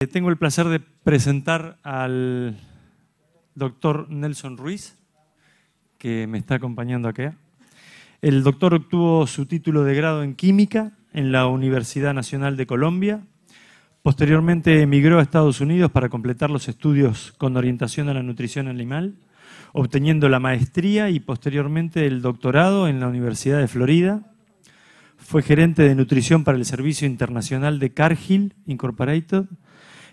Eh, tengo el placer de presentar al doctor Nelson Ruiz, que me está acompañando acá. El doctor obtuvo su título de grado en química en la Universidad Nacional de Colombia. Posteriormente emigró a Estados Unidos para completar los estudios con orientación a la nutrición animal, obteniendo la maestría y posteriormente el doctorado en la Universidad de Florida. Fue gerente de nutrición para el Servicio Internacional de Cargill Incorporated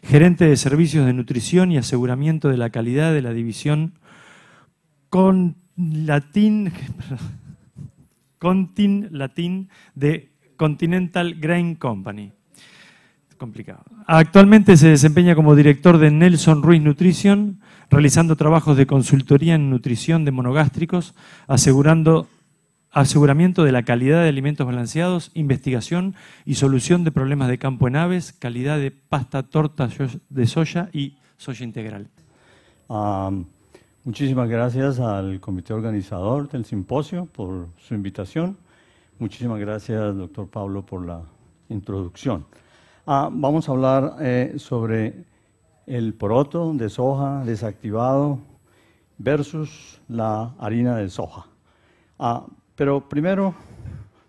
gerente de servicios de nutrición y aseguramiento de la calidad de la división Contin Latin de Continental Grain Company. Complicado. Actualmente se desempeña como director de Nelson Ruiz Nutrition, realizando trabajos de consultoría en nutrición de monogástricos, asegurando aseguramiento de la calidad de alimentos balanceados, investigación y solución de problemas de campo en aves, calidad de pasta, torta de soya y soya integral. muchísimas gracias al comité organizador del simposio por su invitación. Muchísimas gracias, doctor Pablo, por la introducción. Ah, vamos a hablar eh, sobre el poroto de soja desactivado versus la harina de soja. Ah, pero primero,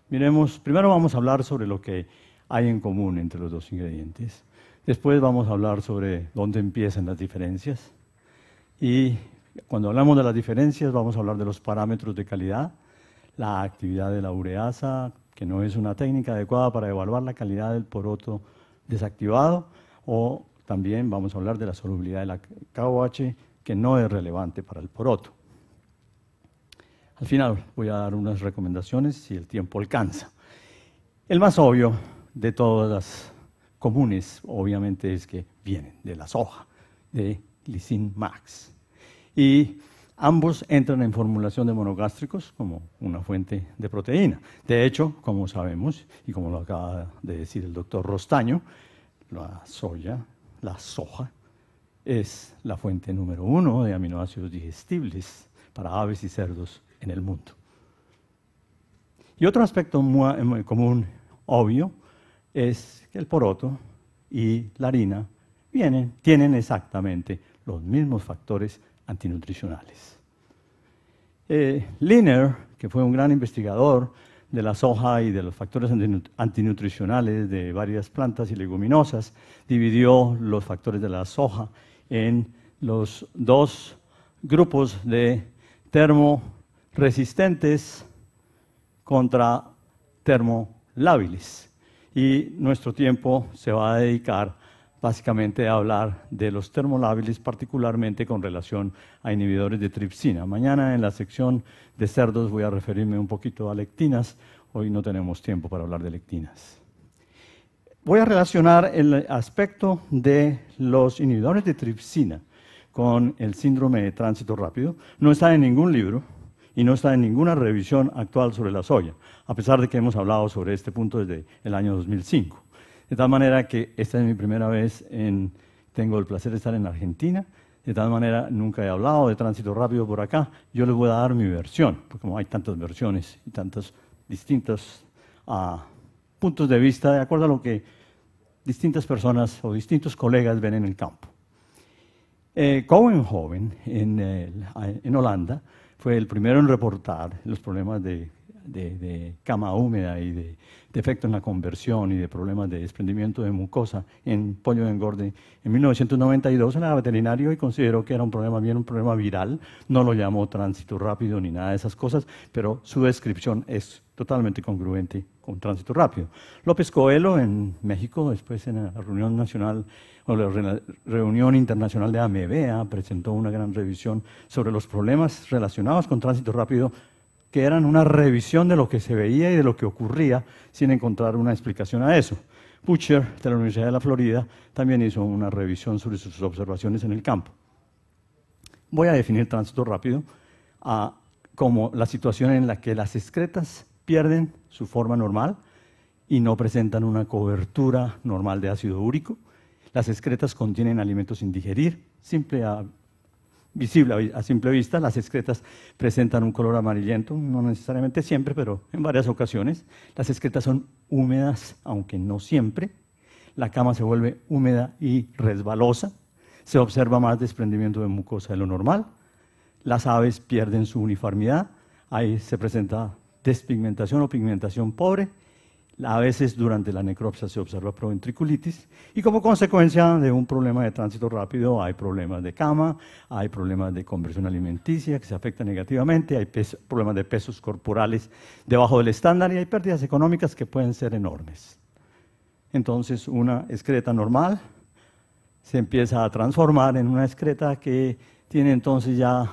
miremos, primero vamos a hablar sobre lo que hay en común entre los dos ingredientes. Después vamos a hablar sobre dónde empiezan las diferencias. Y cuando hablamos de las diferencias, vamos a hablar de los parámetros de calidad, la actividad de la ureasa, que no es una técnica adecuada para evaluar la calidad del poroto desactivado, o también vamos a hablar de la solubilidad de la KOH, que no es relevante para el poroto. Al final voy a dar unas recomendaciones si el tiempo alcanza. El más obvio de todas las comunes, obviamente, es que vienen de la soja, de Lysin Max. Y ambos entran en formulación de monogástricos como una fuente de proteína. De hecho, como sabemos, y como lo acaba de decir el doctor Rostaño, la soya, la soja, es la fuente número uno de aminoácidos digestibles para aves y cerdos en el mundo. Y otro aspecto eh, muy, común, obvio, es que el poroto y la harina tienen exactamente los mismos factores antinutricionales. Eh, Liner, que fue un gran investigador de la soja y de los factores antinutricionales de varias plantas y leguminosas, dividió los factores de la soja en los dos grupos de termo resistentes contra termolábiles. Y nuestro tiempo se va a dedicar básicamente a hablar de los termolábiles, particularmente con relación a inhibidores de tripsina. Mañana en la sección de cerdos voy a referirme un poquito a lectinas. Hoy no tenemos tiempo para hablar de lectinas. Voy a relacionar el aspecto de los inhibidores de tripsina con el síndrome de tránsito rápido. No está en ningún libro, y no está en ninguna revisión actual sobre la soya, a pesar de que hemos hablado sobre este punto desde el año 2005. De tal manera que esta es mi primera vez en, tengo el placer de estar en Argentina, de tal manera nunca he hablado de tránsito rápido por acá, yo les voy a dar mi versión, porque como hay tantas versiones y tantos distintos ah, puntos de vista, de acuerdo a lo que distintas personas o distintos colegas ven en el campo. Eh, Cohen Joven, en, en Holanda, fue el primero en reportar los problemas de, cama húmeda y de defectos en la conversión y de problemas de desprendimiento de mucosa en pollo de engorde. En 1992 era veterinario y consideró que era un problema, bien un problema viral, no lo llamó tránsito rápido ni nada de esas cosas, pero su descripción es totalmente congruente con tránsito rápido. López Coelho en México, después en la reunión nacional la reunión internacional de AMEBEA ah, presentó una gran revisión sobre los problemas relacionados con tránsito rápido, que eran una revisión de lo que se veía y de lo que ocurría sin encontrar una explicación a eso. Butcher, de la Universidad de la Florida, también hizo una revisión sobre sus observaciones en el campo. Voy a definir tránsito rápido como la situación en la que las excretas pierden su forma normal y no presentan una cobertura normal de ácido úrico, las excretas contienen alimentos sin digerir, simple visible a simple vista. Las excretas presentan un color amarillento, no necesariamente siempre, pero en varias ocasiones. Las excretas son húmedas, aunque no siempre. La cama se vuelve húmeda y resbalosa. Se observa más desprendimiento de mucosa de lo normal. Las aves pierden su uniformidad. Ahí se presenta despigmentación o pigmentación pobre a veces durante la necropsia se observa proventriculitis y como consecuencia de un problema de tránsito rápido hay problemas de cama, hay problemas de conversión alimenticia que se afecta negativamente, hay problemas de pesos corporales debajo del estándar y hay pérdidas económicas que pueden ser enormes. Entonces una excreta normal se empieza a transformar en una excreta que tiene entonces ya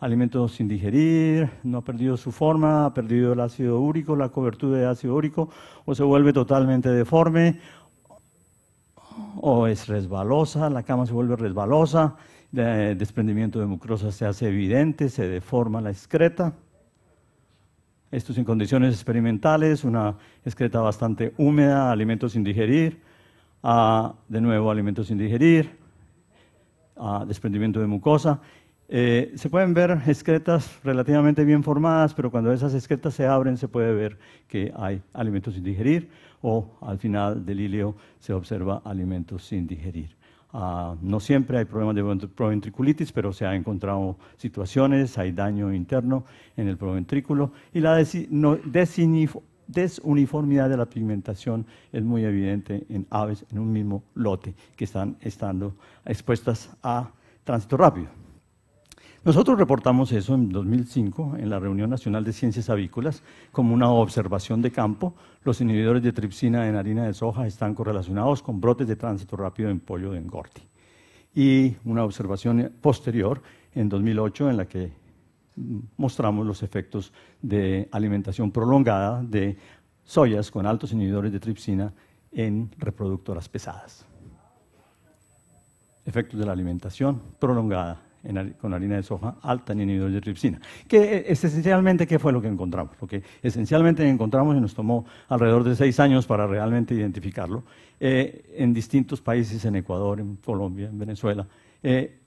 alimentos sin digerir, no ha perdido su forma, ha perdido el ácido úrico, la cobertura de ácido úrico, o se vuelve totalmente deforme, o es resbalosa, la cama se vuelve resbalosa, el desprendimiento de mucosa se hace evidente, se deforma la excreta. Esto en condiciones experimentales, una excreta bastante húmeda, alimentos sin digerir, de nuevo alimentos sin digerir, desprendimiento de mucosa eh, se pueden ver excretas relativamente bien formadas, pero cuando esas excretas se abren se puede ver que hay alimentos sin digerir o al final del ilio se observa alimentos sin digerir. Ah, no siempre hay problemas de proventriculitis, pero se han encontrado situaciones, hay daño interno en el proventrículo y la desuniformidad de la pigmentación es muy evidente en aves en un mismo lote que están estando expuestas a tránsito rápido. Nosotros reportamos eso en 2005 en la Reunión Nacional de Ciencias Avícolas como una observación de campo. Los inhibidores de tripsina en harina de soja están correlacionados con brotes de tránsito rápido en pollo de engorti. Y una observación posterior en 2008 en la que mostramos los efectos de alimentación prolongada de soyas con altos inhibidores de tripsina en reproductoras pesadas. Efectos de la alimentación prolongada con harina de soja alta en inhibidores de tripsina. Que e, esencialmente, ¿qué fue lo que encontramos? Lo que esencialmente encontramos, y nos tomó alrededor de seis años para realmente identificarlo, eh, en distintos países, en Ecuador, en Colombia, en Venezuela. Eh,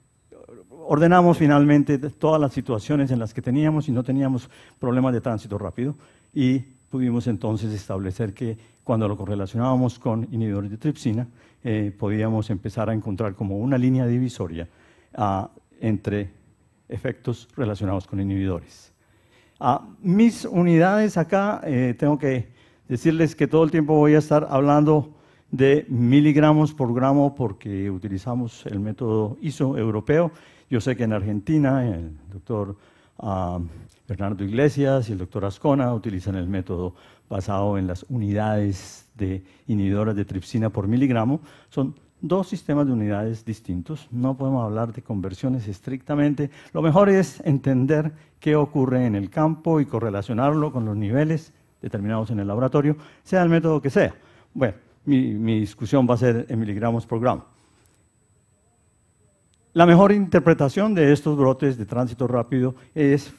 ordenamos finalmente todas las situaciones en las que teníamos y no teníamos problemas de tránsito rápido y pudimos entonces establecer que cuando lo correlacionábamos con inhibidores de tripsina, eh, podíamos empezar a encontrar como una línea divisoria a entre efectos relacionados con inhibidores. A mis unidades acá, eh, tengo que decirles que todo el tiempo voy a estar hablando de miligramos por gramo porque utilizamos el método ISO europeo. Yo sé que en Argentina el doctor ah, Bernardo Iglesias y el doctor Ascona utilizan el método basado en las unidades de inhibidoras de tripsina por miligramo. Son dos sistemas de unidades distintos. No podemos hablar de conversiones estrictamente. Lo mejor es entender qué ocurre en el campo y correlacionarlo con los niveles determinados en el laboratorio, sea el método que sea. Bueno, mi, discusión va a ser en miligramos por gramo. La mejor interpretación de estos brotes de tránsito rápido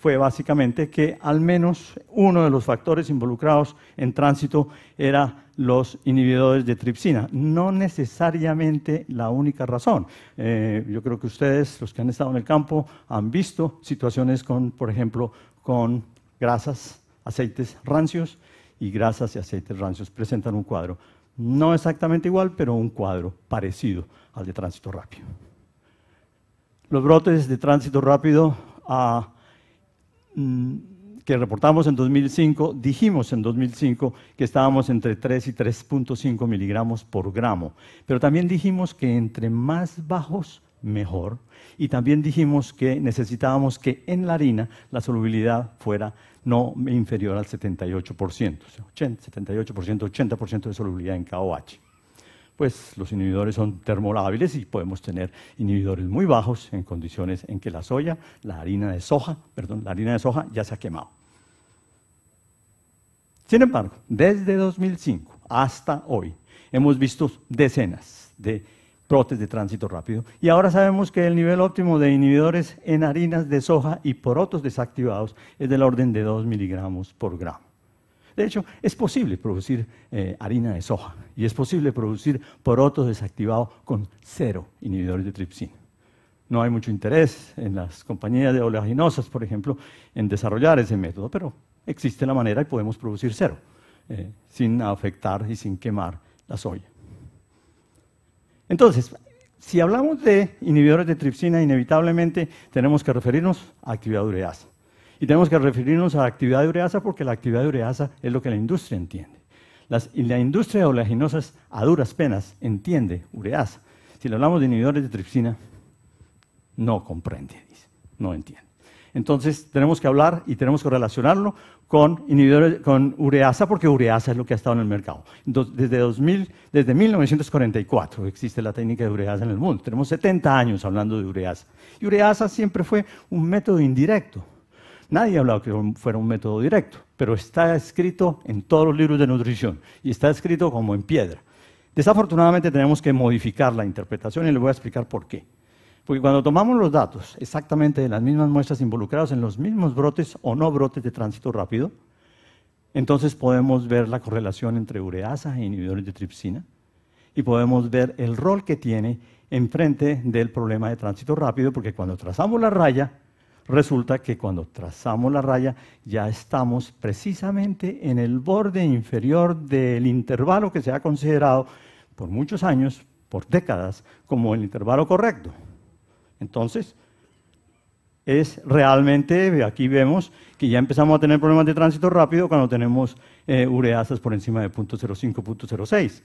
fue básicamente que al menos uno de los factores involucrados en tránsito era los inhibidores de tripsina. No necesariamente la única razón. Eh, yo creo que ustedes, los que han estado en el campo, han visto situaciones con, por ejemplo, con grasas, aceites rancios y grasas y aceites rancios presentan un cuadro. No exactamente igual, pero un cuadro parecido al de tránsito rápido los brotes de tránsito rápido ah, mm, que reportamos en 2005, dijimos en 2005 que estábamos entre 3 y 3.5 miligramos por gramo, pero también dijimos que entre más bajos mejor y también dijimos que necesitábamos que en la harina la solubilidad fuera no inferior al 78%, 78%, 80% de solubilidad en KOH pues los inhibidores son termolábiles y podemos tener inhibidores muy bajos en condiciones en que la soya, la harina de soja, perdón, la harina de soja ya se ha quemado. Sin embargo, desde 2005 hasta hoy hemos visto decenas de brotes de tránsito rápido y ahora sabemos que el nivel óptimo de inhibidores en harinas de soja y porotos desactivados es del orden de 2 miligramos por gramo. De hecho, es posible producir eh, harina de soja y es posible producir poroto desactivado con cero inhibidores de tripsina. No hay mucho interés en las compañías de oleaginosas, por ejemplo, en desarrollar ese método, pero existe la manera y podemos producir cero, eh, sin afectar y sin quemar la soya. Entonces, si hablamos de inhibidores de tripsina, inevitablemente tenemos que referirnos a actividad ureasa. Y tenemos que referirnos a la actividad de ureasa porque la actividad de ureasa es lo que la industria entiende. y la industria de oleaginosas a duras penas entiende ureasa. Si le hablamos de inhibidores de tripsina, no comprende, dice, no entiende. Entonces tenemos que hablar y tenemos que relacionarlo con, inhibidores, con ureasa, porque ureasa es lo que ha estado en el mercado. Desde, desde 1944 existe la técnica de ureasa en el mundo. Tenemos 70 años hablando de ureasa. Y ureasa siempre fue un método indirecto Nadie ha hablado que fuera un método directo, pero está escrito en todos los libros de nutrición y está escrito como en piedra. Desafortunadamente tenemos que modificar la interpretación y les voy a explicar por qué. Porque cuando tomamos los datos exactamente de las mismas muestras involucradas en los mismos brotes o no brotes de tránsito rápido, entonces podemos ver la correlación entre ureasa e inhibidores de tripsina y podemos ver el rol que tiene enfrente del problema de tránsito rápido, porque cuando trazamos la raya, Resulta que cuando trazamos la raya ya estamos precisamente en el borde inferior del intervalo que se ha considerado por muchos años, por décadas, como el intervalo correcto. Entonces, es realmente, aquí vemos que ya empezamos a tener problemas de tránsito rápido cuando tenemos eh, ureasas por encima de 0.05, 0.06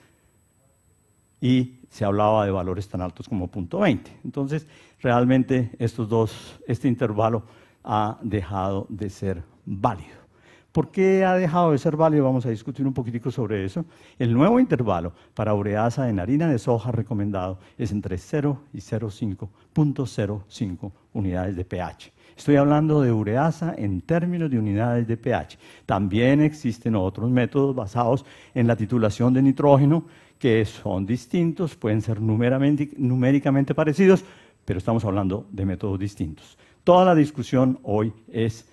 y se hablaba de valores tan altos como 0.20. Entonces, realmente este intervalo ha dejado de ser válido. ¿Por qué ha dejado de ser válido? Vamos a discutir un poquitico sobre eso. El nuevo intervalo para ureasa en harina de soja recomendado es entre 0 y 0.05 unidades de pH. Estoy hablando de ureasa en términos de unidades de pH. También existen otros métodos basados en la titulación de nitrógeno que son distintos, pueden ser numéricamente parecidos, pero estamos hablando de métodos distintos. Toda la discusión hoy es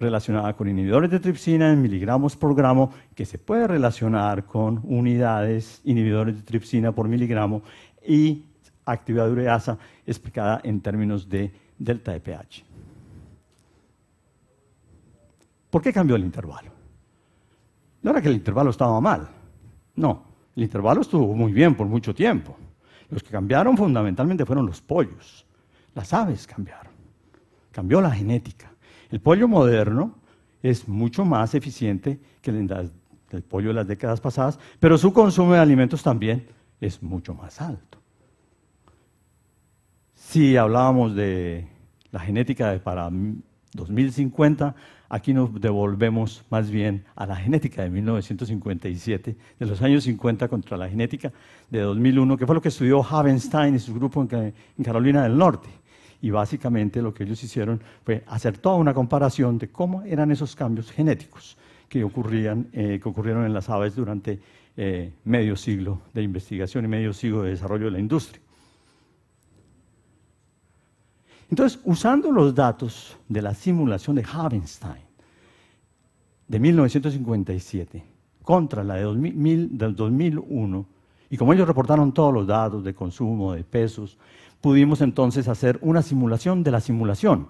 relacionada con inhibidores de tripsina en miligramos por gramo, que se puede relacionar con unidades inhibidores de tripsina por miligramo y actividad ureasa explicada en términos de delta de pH. ¿Por qué cambió el intervalo? No era que el intervalo estaba mal, no. El intervalo estuvo muy bien por mucho tiempo. Los que cambiaron fundamentalmente fueron los pollos. Las aves cambiaron. Cambió la genética. El pollo moderno es mucho más eficiente que el, pollo de las décadas pasadas, pero su consumo de alimentos también es mucho más alto. Si hablábamos de la genética de para 2050, aquí nos devolvemos más bien a la genética de 1957, de los años 50 contra la genética de 2001, que fue lo que estudió Havenstein y su grupo en Carolina del Norte. Y básicamente lo que ellos hicieron fue hacer toda una comparación de cómo eran esos cambios genéticos que, ocurrían, eh, que ocurrieron en las aves durante eh, medio siglo de investigación y medio siglo de desarrollo de la industria. Entonces, usando los datos de la simulación de Habenstein de 1957 contra la de del 2001, y como ellos reportaron todos los datos de consumo, de pesos, pudimos entonces hacer una simulación de la simulación,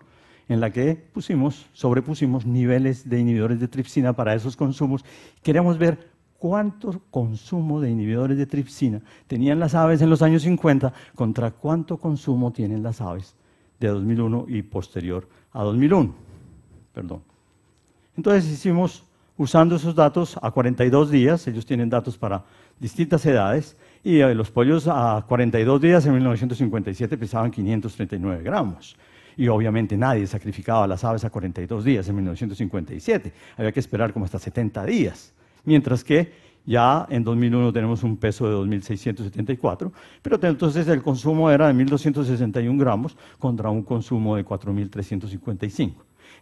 en la que pusimos, sobrepusimos niveles de inhibidores de tripsina para esos consumos. Queríamos ver cuánto consumo de inhibidores de tripsina tenían las aves en los años 50 contra cuánto consumo tienen las aves de 2001 y posterior a 2001. Perdón. Entonces hicimos, usando esos datos a 42 días, ellos tienen datos para distintas edades, y eh, los pollos a 42 días en 1957 pesaban 539 gramos. Y obviamente nadie sacrificaba las aves a 42 días en 1957. Había que esperar como hasta 70 días. Mientras que ya en 2001 tenemos un peso de 2.674, pero entonces el consumo era de 1.261 gramos contra un consumo de 4.355.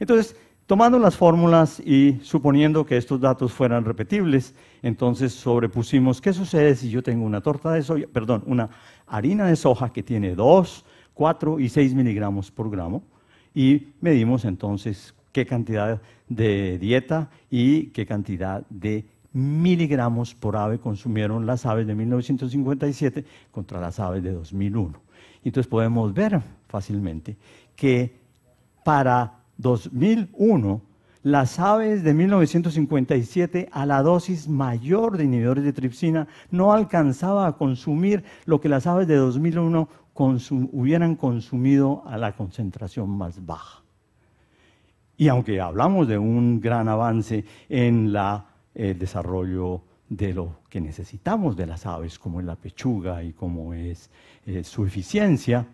Entonces, tomando las fórmulas y suponiendo que estos datos fueran repetibles, entonces sobrepusimos qué sucede si yo tengo una torta de soya, perdón, una harina de soja que tiene 2, 4 y 6 miligramos por gramo y medimos entonces qué cantidad de dieta y qué cantidad de miligramos por ave consumieron las aves de 1957 contra las aves de 2001. Entonces podemos ver fácilmente que para 2001 las aves de 1957 a la dosis mayor de inhibidores de tripsina no alcanzaba a consumir lo que las aves de 2001 hubieran consumido a la concentración más baja. Y aunque hablamos de un gran avance en la el desarrollo de lo que necesitamos de las aves, como es la pechuga y como es eh, su eficiencia,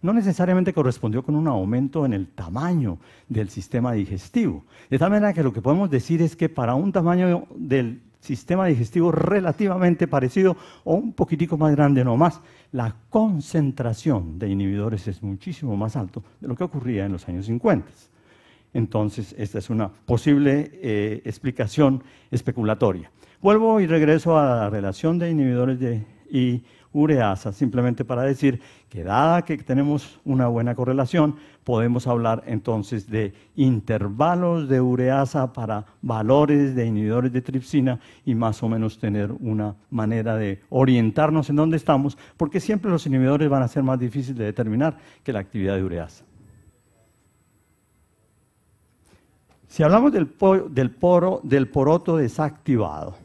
no necesariamente correspondió con un aumento en el tamaño del sistema digestivo. De tal manera que lo que podemos decir es que para un tamaño del sistema digestivo relativamente parecido o un poquitico más grande no más, la concentración de inhibidores es muchísimo más alto de lo que ocurría en los años 50. Entonces, esta es una posible eh, explicación especulatoria. Vuelvo y regreso a la relación de inhibidores de, y ureasa, simplemente para decir que dada que tenemos una buena correlación, podemos hablar entonces de intervalos de ureasa para valores de inhibidores de tripsina y más o menos tener una manera de orientarnos en dónde estamos, porque siempre los inhibidores van a ser más difíciles de determinar que la actividad de ureasa. Si hablamos del, del, poroto desactivado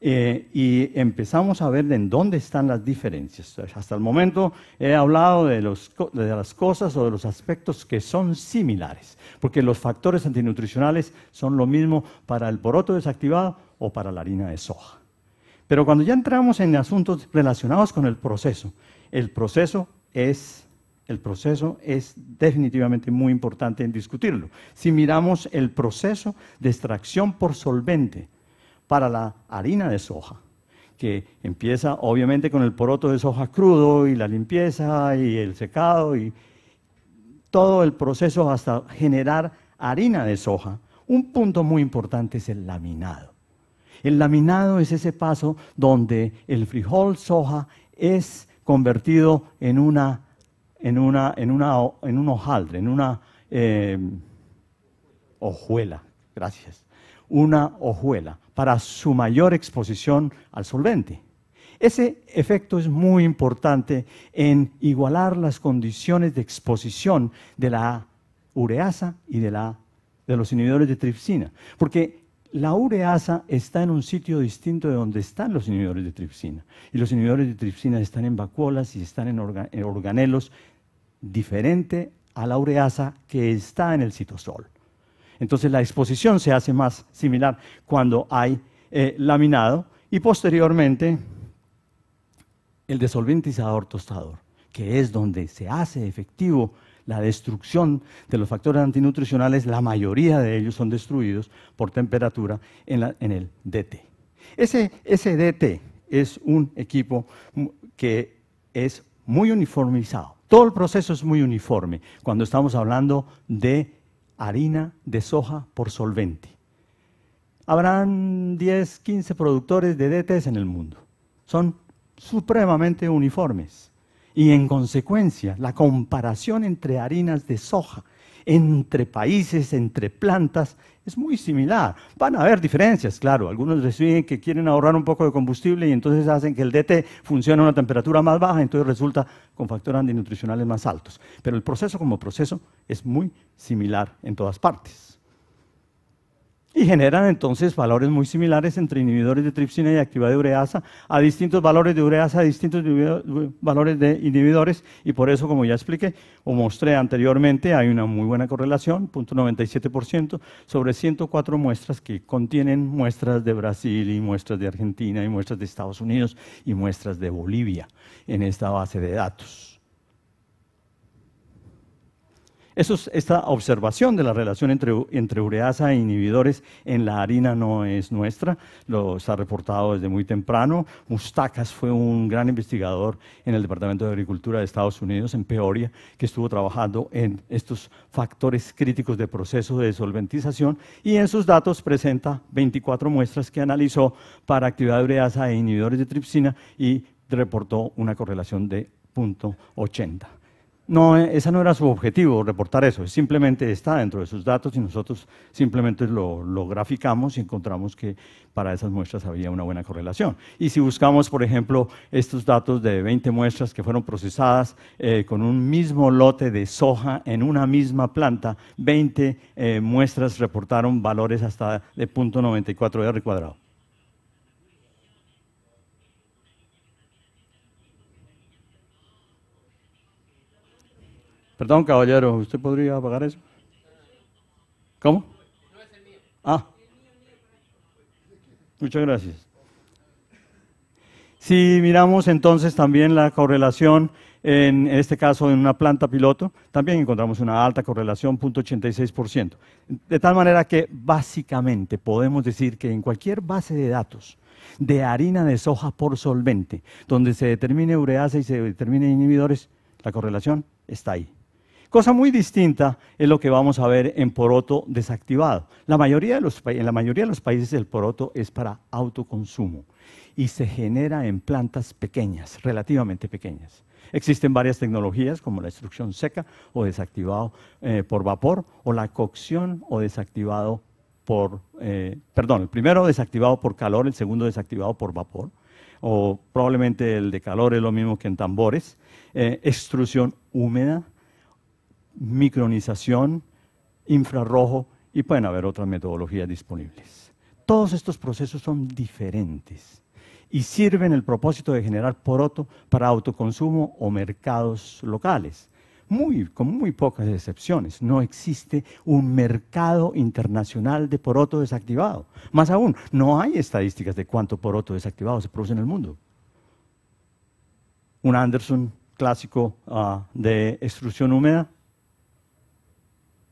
eh, y empezamos a ver en dónde están las diferencias. Hasta el momento he hablado de, de las cosas o de los aspectos que son similares, porque los factores antinutricionales son lo mismo para el poroto desactivado o para la harina de soja. Pero cuando ya entramos en asuntos relacionados con el proceso, el proceso es el proceso es definitivamente muy importante en discutirlo. Si miramos el proceso de extracción por solvente para la harina de soja, que empieza obviamente con el poroto de soja crudo y la limpieza y el secado y todo el proceso hasta generar harina de soja, un punto muy importante es el laminado. El laminado es ese paso donde el frijol soja es convertido en una en, una, un hojaldre, en una em, hojuela, gracias, una hojuela para su mayor exposición al solvente. Ese efecto es muy importante en igualar las condiciones de exposición de la ureasa y de, de los inhibidores de tripsina, porque la ureasa está en un sitio distinto de donde están los inhibidores de tripsina, y los inhibidores de tripsina están en vacuolas y están en organelos diferente a la ureasa que está en el citosol. Entonces la exposición se hace más similar cuando hay eh, laminado y posteriormente el desolventizador tostador, que es donde se hace efectivo la destrucción de los factores antinutricionales, la mayoría de ellos son destruidos por temperatura en, el DT. Ese, ese DT es un equipo que es muy uniformizado todo el proceso es muy uniforme cuando estamos hablando de harina de soja por solvente. Habrán 10, 15 productores de DTs en el mundo. Son supremamente uniformes. Y en consecuencia, la comparación entre harinas de soja entre países, entre plantas, es muy similar. Van a haber diferencias, claro. Algunos deciden que quieren ahorrar un poco de combustible y entonces hacen que el DT funcione a una temperatura más baja, entonces resulta con factores antinutricionales más altos. Pero el proceso como proceso es muy similar en todas partes y generan entonces valores muy similares entre inhibidores de tripsina y actividad de ureasa a distintos valores de ureasa, a distintos valores de inhibidores y por eso, como ya expliqué o mostré anteriormente, hay una muy buena correlación, 0.97% sobre 104 muestras que contienen muestras de Brasil y muestras de Argentina y muestras de Estados Unidos y muestras de Bolivia en esta base de datos. esta observación de la relación entre, ureasa e inhibidores en la harina no es nuestra, lo está reportado desde muy temprano. Mustacas fue un gran investigador en el Departamento de Agricultura de Estados Unidos, en Peoria, que estuvo trabajando en estos factores críticos de proceso de solventización y en sus datos presenta 24 muestras que analizó para actividad de ureasa e inhibidores de tripsina y reportó una correlación de 0.80 no, eh, ese no era su objetivo, reportar eso, simplemente está dentro de sus datos y nosotros simplemente lo, graficamos y encontramos que para esas muestras había una buena correlación. Y si buscamos, por ejemplo, estos datos de 20 muestras que fueron procesadas eh, con un mismo lote de soja en una misma planta, 20 eh, muestras reportaron valores hasta de .94 R cuadrado. Perdón, caballero, ¿usted podría apagar eso? ¿Cómo? Ah. Muchas gracias. Si miramos entonces también la correlación, en este caso en una planta piloto, también encontramos una alta correlación, 0.86%. De tal manera que básicamente podemos decir que en cualquier base de datos de harina de soja por solvente, donde se determine ureasa y se determine inhibidores, la correlación está ahí. Cosa muy distinta es lo que vamos a ver en poroto desactivado. La mayoría de los, en la mayoría de los países el poroto es para autoconsumo y se genera en plantas pequeñas, relativamente pequeñas. Existen varias tecnologías como la extrusión seca o desactivado eh, por vapor o la cocción o desactivado por, eh, perdón, el primero desactivado por calor, el segundo desactivado por vapor, o probablemente el de calor es lo mismo que en tambores, eh, extrusión húmeda, micronización, infrarrojo y pueden haber otras metodologías disponibles. Todos estos procesos son diferentes y sirven el propósito de generar poroto para autoconsumo o mercados locales. con muy pocas excepciones. No existe un mercado internacional de poroto desactivado. Más aún, no hay estadísticas de cuánto poroto desactivado se produce en el mundo. Un Anderson clásico ah, de extrusión húmeda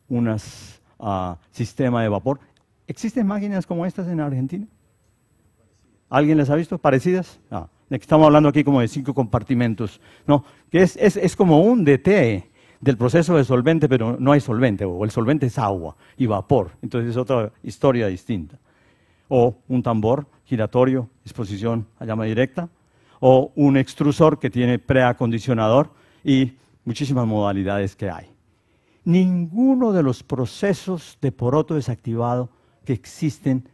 un ah, sistema de vapor. ¿Existen máquinas como estas en Argentina? ¿Alguien las ha visto? ¿Parecidas? Ah, estamos hablando aquí como de cinco compartimentos. No, que es, como un DTE del proceso de solvente, pero no hay solvente, o el solvente es agua y vapor. Entonces es otra historia distinta. O un tambor giratorio, exposición a llama directa, o un extrusor que tiene preacondicionador y muchísimas modalidades que hay ninguno de los procesos de poroto desactivado que existen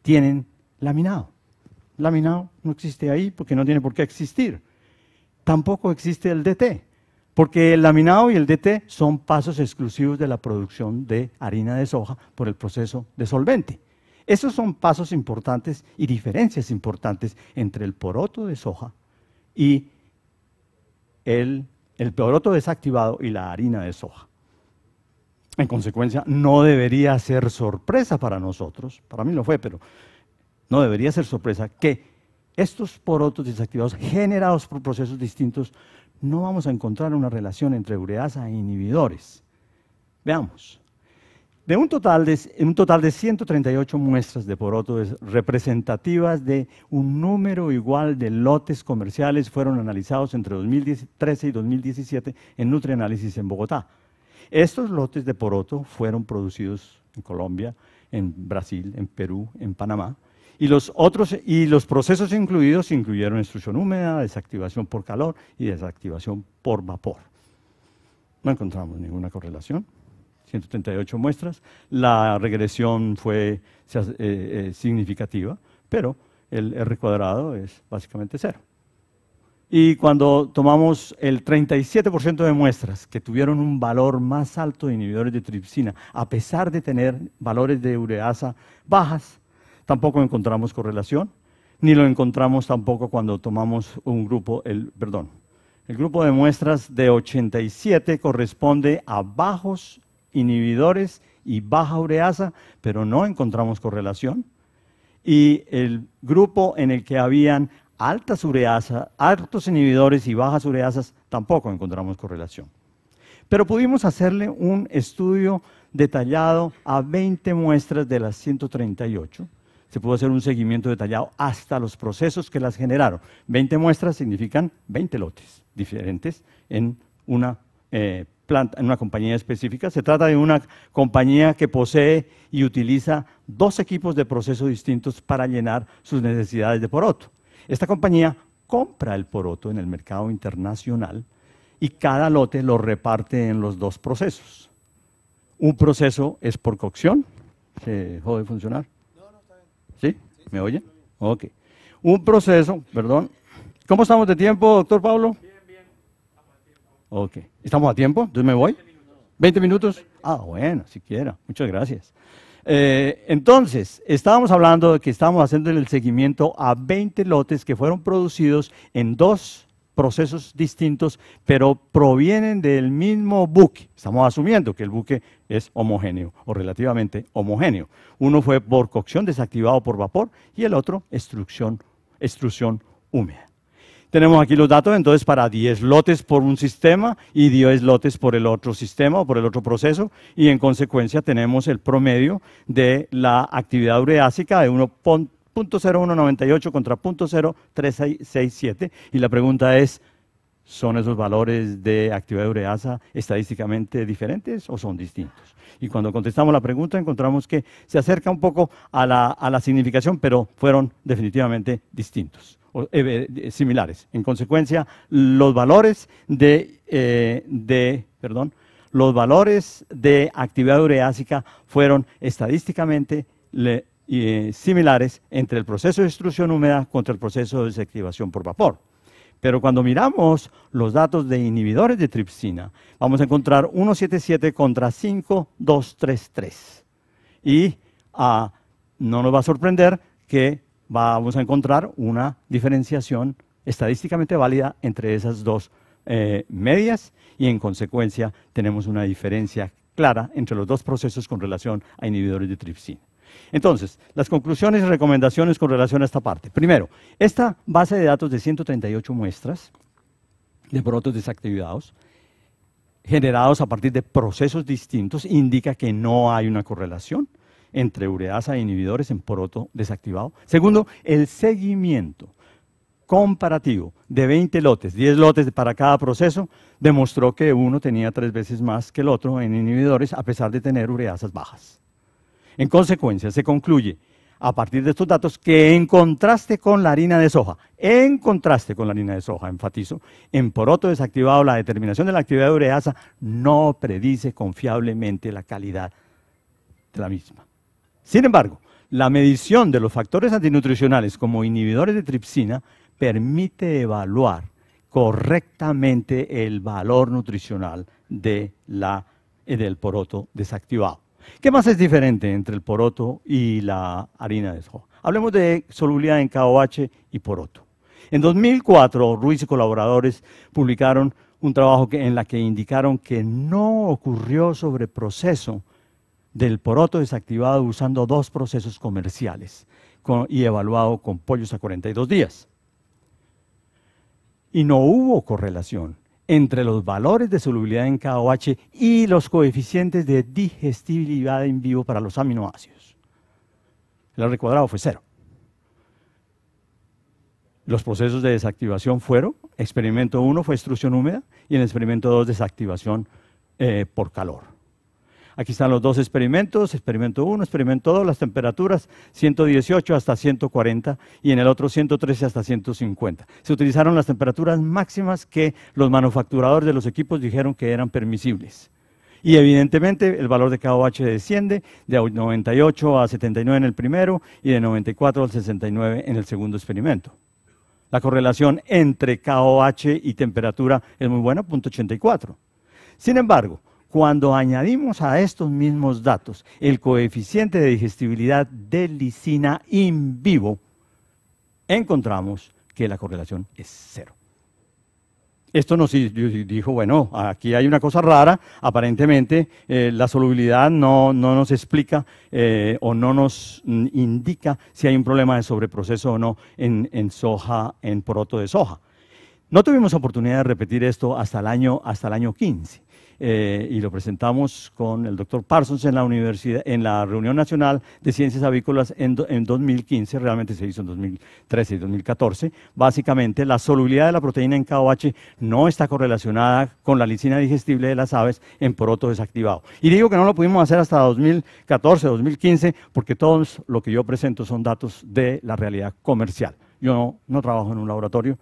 tienen laminado. Laminado no existe ahí porque no tiene por qué existir. Tampoco existe el DT, porque el laminado y el DT son pasos exclusivos de la producción de harina de soja por el proceso de solvente. Esos son pasos importantes y diferencias importantes entre el poroto de soja y el, poroto desactivado y la harina de soja. En consecuencia, no debería ser sorpresa para nosotros, para mí no fue, pero no debería ser sorpresa que estos porotos desactivados generados por procesos distintos no vamos a encontrar una relación entre ureasa e inhibidores. Veamos. De un total de, un total de 138 muestras de porotos representativas de un número igual de lotes comerciales fueron analizados entre 2013 y 2017 en Nutrianálisis en Bogotá. Estos lotes de poroto fueron producidos en Colombia, en Brasil, en Perú, en Panamá, y los, otros, y los procesos incluidos incluyeron instrucción húmeda, desactivación por calor y desactivación por vapor. No encontramos ninguna correlación. 138 muestras. La regresión fue eh, eh, significativa, pero el R cuadrado es básicamente cero. Y cuando tomamos el 37% de muestras que tuvieron un valor más alto de inhibidores de tripsina, a pesar de tener valores de ureasa bajas, tampoco encontramos correlación, ni lo encontramos tampoco cuando tomamos un grupo, el, perdón, el grupo de muestras de 87 corresponde a bajos inhibidores y baja ureasa, pero no encontramos correlación. Y el grupo en el que habían altas ureasas, altos inhibidores y bajas ureasas, tampoco encontramos correlación. Pero pudimos hacerle un estudio detallado a 20 muestras de las 138. Se pudo hacer un seguimiento detallado hasta los procesos que las generaron. 20 muestras significan 20 lotes diferentes en una eh, planta, en una compañía específica. Se trata de una compañía que posee y utiliza dos equipos de procesos distintos para llenar sus necesidades de poroto. Esta compañía compra el poroto en el mercado internacional y cada lote lo reparte en los dos procesos. Un proceso es por cocción, ¿se jode funcionar? ¿Sí? ¿Me oye? Ok. Un proceso, perdón. ¿Cómo estamos de tiempo, doctor Pablo? Bien, bien. Estamos a tiempo. Ok. ¿Estamos a tiempo? ¿Entonces me voy? ¿20 minutos? Ah, bueno, si siquiera. Muchas gracias. Eh, entonces, estábamos hablando de que estamos haciendo el seguimiento a 20 lotes que fueron producidos en dos procesos distintos, pero provienen del mismo buque. Estamos asumiendo que el buque es homogéneo o relativamente homogéneo. Uno fue por cocción desactivado por vapor y el otro extrusión húmeda tenemos aquí los datos, entonces para 10 lotes por un sistema y 10 lotes por el otro sistema o por el otro proceso, y en consecuencia tenemos el promedio de la actividad ureásica de 1.0198 contra 0.0367, y la pregunta es, ¿son esos valores de actividad ureasa estadísticamente diferentes o son distintos? Y cuando contestamos la pregunta encontramos que se acerca un poco a la significación, pero fueron definitivamente distintos. Eh, eh, similares. En consecuencia, los valores eh, de, perdón, los valores de actividad ureásica fueron estadísticamente similares entre el proceso de extrusión húmeda contra el proceso de desactivación por vapor. Pero cuando miramos los datos de inhibidores de tripsina, vamos a encontrar 177 contra 5233. Y ah, no nos va a sorprender que vamos a encontrar una diferenciación estadísticamente válida entre esas dos eh, medias y en consecuencia tenemos una diferencia clara entre los dos procesos con relación a inhibidores de tripsina. Entonces, las conclusiones y recomendaciones con relación a esta parte. Primero, esta base de datos de 138 muestras de brotos desactivados generados a partir de procesos distintos indica que no hay una correlación entre ureasa e inhibidores en poroto desactivado. Segundo, el seguimiento comparativo de 20 lotes, 10 lotes para cada proceso, demostró que uno tenía tres veces más que el otro en inhibidores a pesar de tener ureasas bajas. En consecuencia, se concluye a partir de estos datos que en contraste con la harina de soja, en contraste con la harina de soja, enfatizo, en poroto desactivado la determinación de la actividad de ureasa no predice confiablemente la calidad de la misma. Sin embargo, la medición de los factores antinutricionales como inhibidores de tripsina permite evaluar correctamente el valor nutricional eh, del poroto desactivado. ¿Qué más es diferente entre el poroto y la harina de soja? Hablemos de solubilidad en KOH y poroto. En 2004, Ruiz y colaboradores publicaron un trabajo en la que indicaron que no ocurrió sobreproceso del poroto desactivado usando dos procesos comerciales y evaluado con pollos a 42 días. Y no hubo correlación entre los valores de solubilidad en KOH y los coeficientes de digestibilidad en vivo para los aminoácidos. El R cuadrado fue cero. Los procesos de desactivación fueron, experimento 1 fue extrusión húmeda y en el experimento 2 desactivación eh, por calor. Aquí están los dos experimentos, experimento 1, experimento 2, las temperaturas 118 hasta 140 y en el otro 113 hasta 150. Se utilizaron las temperaturas máximas que los manufacturadores de los equipos dijeron que eran permisibles. Y evidentemente el valor de KOH desciende de 98 a 79 en el primero y de 94 al 69 en el segundo experimento. La correlación entre KOH y temperatura es muy buena, 0.84. Sin embargo, cuando añadimos a estos mismos datos el coeficiente de digestibilidad de lisina in vivo, encontramos que la correlación es cero. Esto nos dijo, bueno, aquí hay una cosa rara, aparentemente eh, la solubilidad no, nos explica eh, o no nos indica si hay un problema de sobreproceso o no en, soja, en poroto de soja. No tuvimos oportunidad de repetir esto hasta el año, hasta el año 15. Eh, y lo presentamos con el doctor Parsons en la, universidad, en la Reunión Nacional de Ciencias Avícolas en, en 2015, realmente se hizo en 2013 y 2014. Básicamente, la solubilidad de la proteína en KOH no está correlacionada con la lisina digestible de las aves en poroto desactivado. Y digo que no lo pudimos hacer hasta 2014, 2015, porque todos lo que yo presento son datos de la realidad comercial. Yo no trabajo en un laboratorio,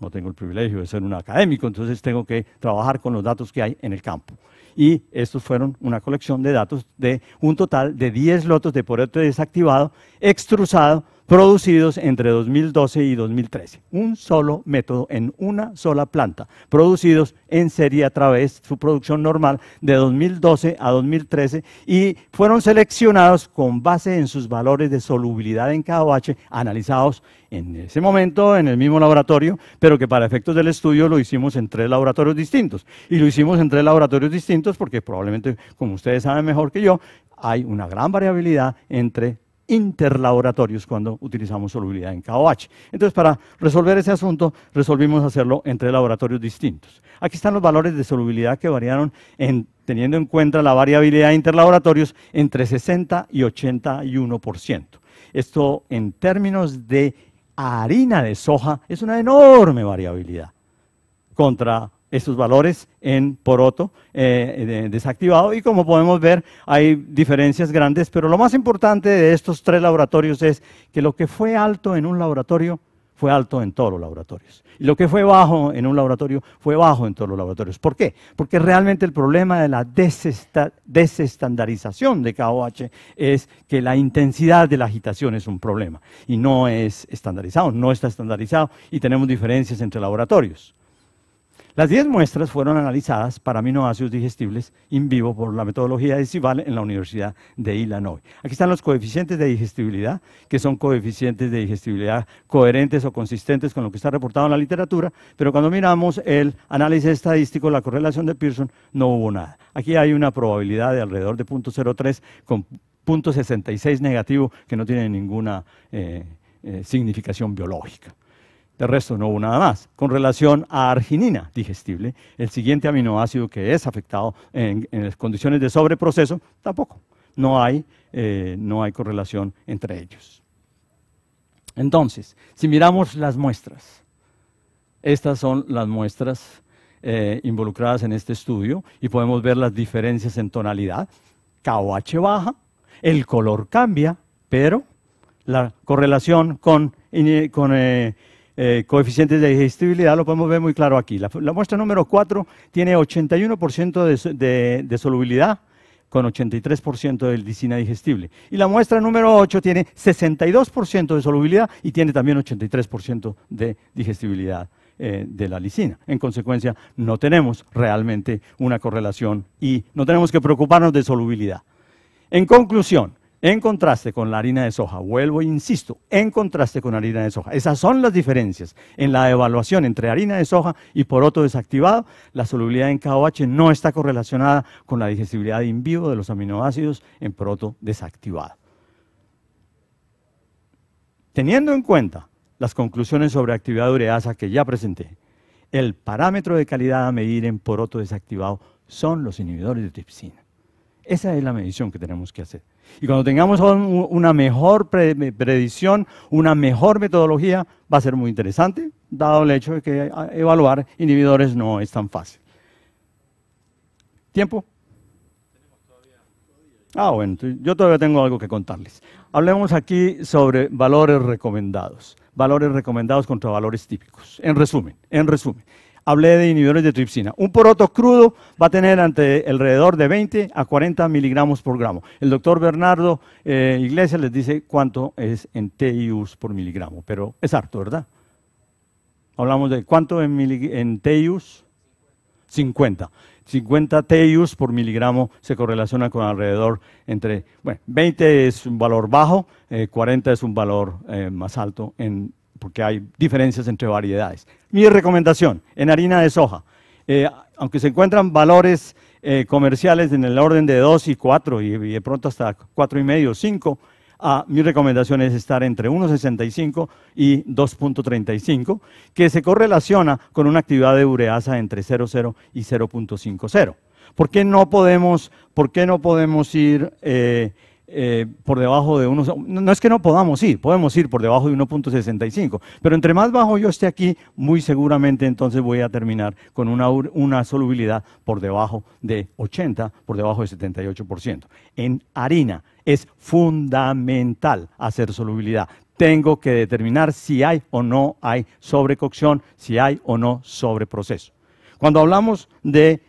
no tengo el privilegio de ser un académico, entonces tengo que trabajar con los datos que hay en el campo. Y estos fueron una colección de datos de un total de 10 lotos de porote desactivado, extrusado producidos entre 2012 y 2013. Un solo método en una sola planta, producidos en serie a través de su producción normal de 2012 a 2013 y fueron seleccionados con base en sus valores de solubilidad en KOH analizados en ese momento en el mismo laboratorio, pero que para efectos del estudio lo hicimos en tres laboratorios distintos. Y lo hicimos en tres laboratorios distintos porque probablemente, como ustedes saben mejor que yo, hay una gran variabilidad entre interlaboratorios cuando utilizamos solubilidad en KOH. Entonces, para resolver ese asunto, resolvimos hacerlo entre laboratorios distintos. Aquí están los valores de solubilidad que variaron teniendo en cuenta la variabilidad de interlaboratorios entre 60 y 81%. Esto en términos de harina de soja es una enorme variabilidad contra estos valores en poroto eh, desactivado y como podemos ver hay diferencias grandes, pero lo más importante de estos tres laboratorios es que lo que fue alto en un laboratorio fue alto en todos los laboratorios. Y lo que fue bajo en un laboratorio fue bajo en todos los laboratorios. ¿Por qué? Porque realmente el problema de la desestandarización de KOH es que la intensidad de la agitación es un problema y no es estandarizado, no está estandarizado y tenemos diferencias entre laboratorios. Las 10 muestras fueron analizadas para aminoácidos digestibles in vivo por la metodología de Cival en la Universidad de Illinois. Aquí están los coeficientes de digestibilidad, que son coeficientes de digestibilidad coherentes o consistentes con lo que está reportado en la literatura, pero cuando miramos el análisis estadístico, la correlación de Pearson, no hubo nada. Aquí hay una probabilidad de alrededor de 0.03 con 0.66 negativo, que no tiene ninguna eh, eh, significación biológica. De resto no hubo nada más. Con relación a arginina digestible, el siguiente aminoácido que es afectado en, las condiciones de sobreproceso, tampoco. No hay, eh, no hay correlación entre ellos. Entonces, si miramos las muestras, estas son las muestras eh, involucradas en este estudio y podemos ver las diferencias en tonalidad. KOH baja, el color cambia, pero la correlación con, eh, con eh, coeficientes de digestibilidad, lo podemos ver muy claro aquí. La, muestra número 4 tiene 81% de, solubilidad, con 83% de lisina digestible. Y la muestra número 8 tiene 62% de solubilidad y tiene también 83% de digestibilidad eh, de la lisina. En consecuencia, no tenemos realmente una correlación y no tenemos que preocuparnos de solubilidad. En conclusión, en contraste con la harina de soja, vuelvo e insisto, en contraste con harina de soja. Esas son las diferencias en la evaluación entre harina de soja y poroto desactivado. La solubilidad en KOH no está correlacionada con la digestibilidad in vivo de los aminoácidos en poroto desactivado. Teniendo en cuenta las conclusiones sobre actividad ureasa que ya presenté, el parámetro de calidad a medir en poroto desactivado son los inhibidores de tripsina. Esa es la medición que tenemos que hacer. Y cuando tengamos una mejor predicción, una mejor metodología, va a ser muy interesante, dado el hecho de que ah, evaluar inhibidores no es tan fácil. ¿Tiempo? Ah, bueno, yo todavía tengo algo que contarles. Hablemos aquí sobre valores recomendados, valores recomendados contra valores típicos. En resumen, en resumen, hablé de inhibidores de tripsina. Un poroto crudo va a tener alrededor de 20 a 40 miligramos por gramo. El doctor Bernardo eh, Iglesias les dice cuánto es en TIUs por miligramo, pero es harto, ¿verdad? Hablamos de cuánto en, en 50. 50 TIUs por miligramo se correlaciona con alrededor entre, bueno, 20 es un valor bajo, 40 eh, es un valor eh, más alto en porque hay diferencias entre variedades. Mi recomendación, en harina de soja, eh, aunque se encuentran valores eh, comerciales en el orden de 2 y 4 y, de pronto hasta 4,5 y medio, 5, ah, mi recomendación es estar entre 1.65 y 2.35, que se correlaciona con una actividad de ureasa entre 0.0 y 0.50. ¿Por qué no podemos, por qué no podemos ir... Eh, eh, por debajo de unos... No, es que no podamos ir, podemos ir por debajo de 1.65, pero entre más bajo yo esté aquí, muy seguramente entonces voy a terminar con una, solubilidad por debajo de 80, por debajo de 78%. En harina es fundamental hacer solubilidad tengo que determinar si hay o no hay sobrecocción, si hay o no sobreproceso. Cuando hablamos del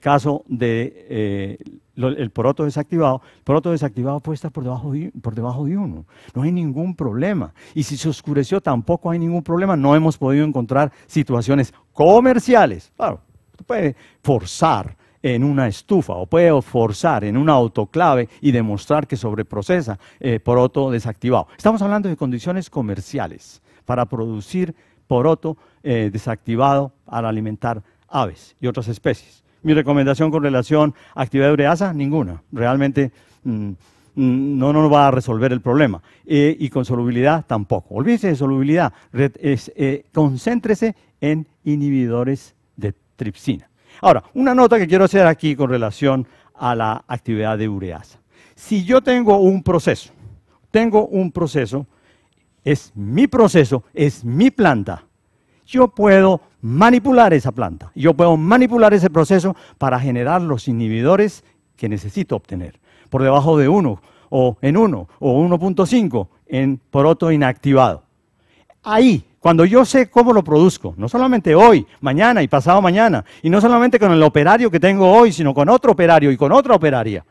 caso de eh, el poroto desactivado, el poroto desactivado puede estar por debajo, de, por debajo de uno. No hay ningún problema. Y si se oscureció, tampoco hay ningún problema. No hemos podido encontrar situaciones comerciales. Claro, puede forzar en una estufa o puede forzar en una autoclave y demostrar que sobreprocesa eh, poroto desactivado. Estamos hablando de condiciones comerciales para producir poroto eh, desactivado para alimentar aves y otras especies. Mi recomendación con relación a actividad de ureasa, ninguna. Realmente mm, mm, no nos va a resolver el problema. Eh, y con solubilidad tampoco. Olvídese de solubilidad. Eh, concéntrese en inhibidores de tripsina. Ahora, una nota que quiero hacer aquí con relación a la actividad de ureasa. Si yo tengo un proceso, tengo un proceso, es mi proceso, es mi planta, yo puedo manipular esa planta, yo puedo manipular ese proceso para generar los inhibidores que necesito obtener, por debajo de 1 o en 1 o 1.5 en proto inactivado. Ahí, cuando yo sé cómo lo produzco, no solamente hoy, mañana y pasado mañana, y no solamente con el operario que tengo hoy, sino con otro operario y con otra operaria,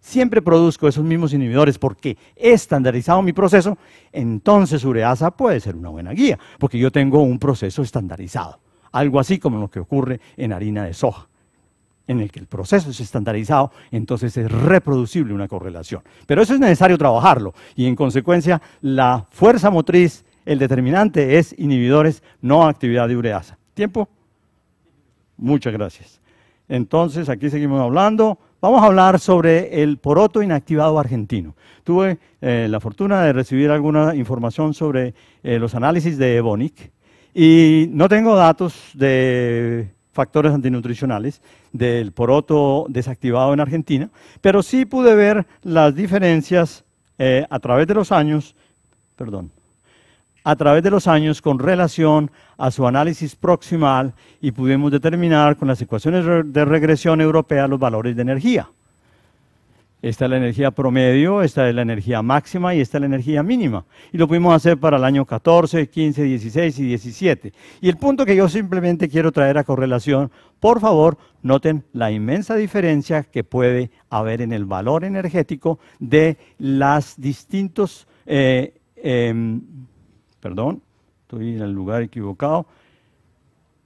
siempre produzco esos mismos inhibidores porque he estandarizado mi proceso, entonces ureasa puede ser una buena guía, porque yo tengo un proceso estandarizado, algo así como lo que ocurre en harina de soja en el que el proceso es estandarizado, entonces es reproducible una correlación. Pero eso es necesario trabajarlo y en consecuencia la fuerza motriz, el determinante es inhibidores, no actividad de ureasa. ¿Tiempo? Muchas gracias. Entonces aquí seguimos hablando. Vamos a hablar sobre el poroto inactivado argentino. Tuve eh, la fortuna de recibir alguna información sobre eh, los análisis de Ebonic y no tengo datos de factores antinutricionales del poroto desactivado en Argentina, pero sí pude ver las diferencias eh, a través de los años, perdón, a través de los años con relación a su análisis proximal y pudimos determinar con las ecuaciones de regresión europea los valores de energía. Esta es la energía promedio, esta es la energía máxima y esta es la energía mínima. Y lo pudimos hacer para el año 14, 15, 16 y 17. Y el punto que yo simplemente quiero traer a correlación, por favor, noten la inmensa diferencia que puede haber en el valor energético de las distintos eh, em, perdón, estoy en el lugar equivocado.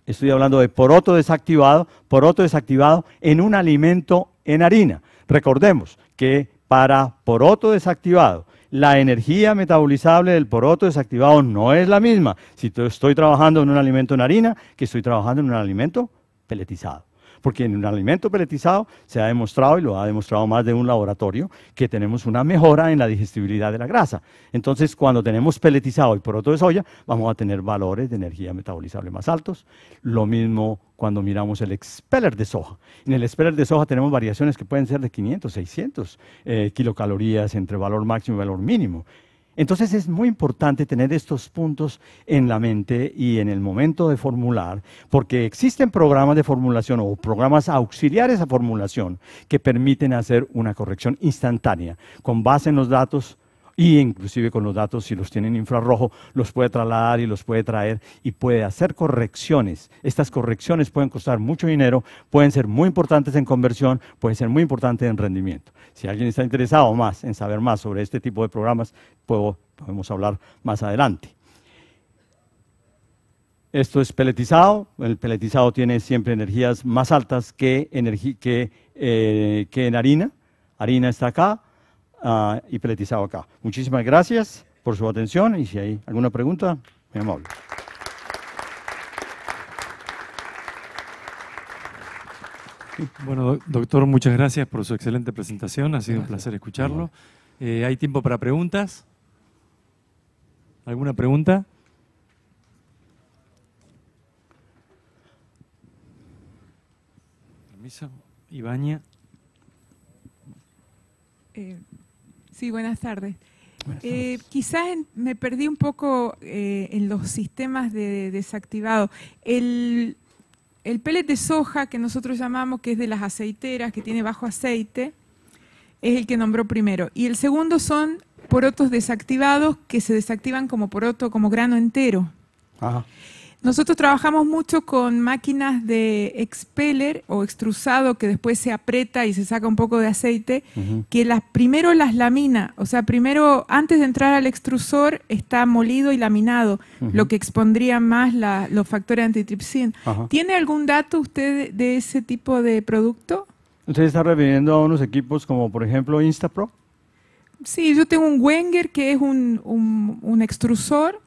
Estoy hablando de poroto desactivado, poroto desactivado en un alimento en harina. Recordemos que para poroto desactivado, la energía metabolizable del poroto desactivado no es la misma si estoy trabajando en un alimento en harina que estoy trabajando en un alimento peletizado porque en un alimento peletizado se ha demostrado, y lo ha demostrado más de un laboratorio, que tenemos una mejora en la digestibilidad de la grasa. Entonces, cuando tenemos peletizado y por otro de soya, vamos a tener valores de energía metabolizable más altos. Lo mismo cuando miramos el expeller de soja. En el expeller de soja tenemos variaciones que pueden ser de 500, 600 eh, kilocalorías entre valor máximo y valor mínimo. Entonces es muy importante tener estos puntos en la mente y en el momento de formular, porque existen programas de formulación o programas auxiliares a formulación que permiten hacer una corrección instantánea con base en los datos y inclusive con los datos, si los tienen infrarrojo, los puede trasladar y los puede traer y puede hacer correcciones. Estas correcciones pueden costar mucho dinero, pueden ser muy importantes en conversión, pueden ser muy importantes en rendimiento. Si alguien está interesado más en saber más sobre este tipo de programas, podemos hablar más adelante. Esto es peletizado. El peletizado tiene siempre energías más altas que, que, eh, que en harina. Harina está acá, Ah, y peletizado acá. Muchísimas gracias por su atención y si hay alguna pregunta, me amable. Bueno, doctor, muchas gracias por su excelente presentación. Ha sido un placer escucharlo. Eh, ¿Hay tiempo para preguntas? ¿Alguna pregunta? Permiso. Ibaña. Eh, Sí, buenas tardes. Eh, quizás me perdí un poco eh, en los sistemas de, desactivado. El, el pellet de soja que nosotros llamamos, que es de las aceiteras, que tiene bajo aceite, es el que nombró primero. Y el segundo son porotos desactivados que se desactivan como poroto, como grano entero. Ajá. Nosotros trabajamos mucho con máquinas de expeller o extrusado que después se aprieta y se saca un poco de aceite, que las, primero las lamina, o sea, primero antes de entrar al extrusor está molido y laminado, lo que expondría más los factores antitripsina. ¿Tiene algún dato usted de ese tipo de producto? ¿Usted está refiriendo a unos equipos como por ejemplo Instapro? Sí, yo tengo un Wenger que es un extrusor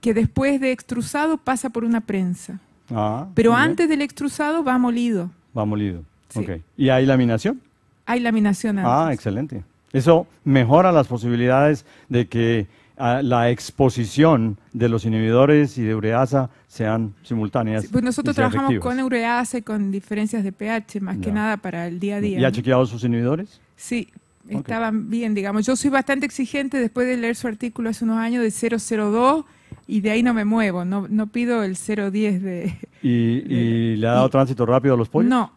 que después de extrusado pasa por una prensa. Ah, Pero antes del extrusado va molido. Va molido. ¿Y hay laminación? Hay laminación Ah, excelente. Eso mejora las posibilidades de que ah, la exposición de los inhibidores y de ureasa sean simultáneas. pues nosotros trabajamos con ureasa y con diferencias de pH, más que nada para el día a día. ¿Y ha chequeado sus inhibidores? Sí, estaban bien, digamos. Yo soy bastante exigente después de leer su artículo hace unos años de 002 y de ahí no me muevo, no, pido el 0,10 de... ¿Y, ¿Y le ha dado tránsito rápido a los pollos? No.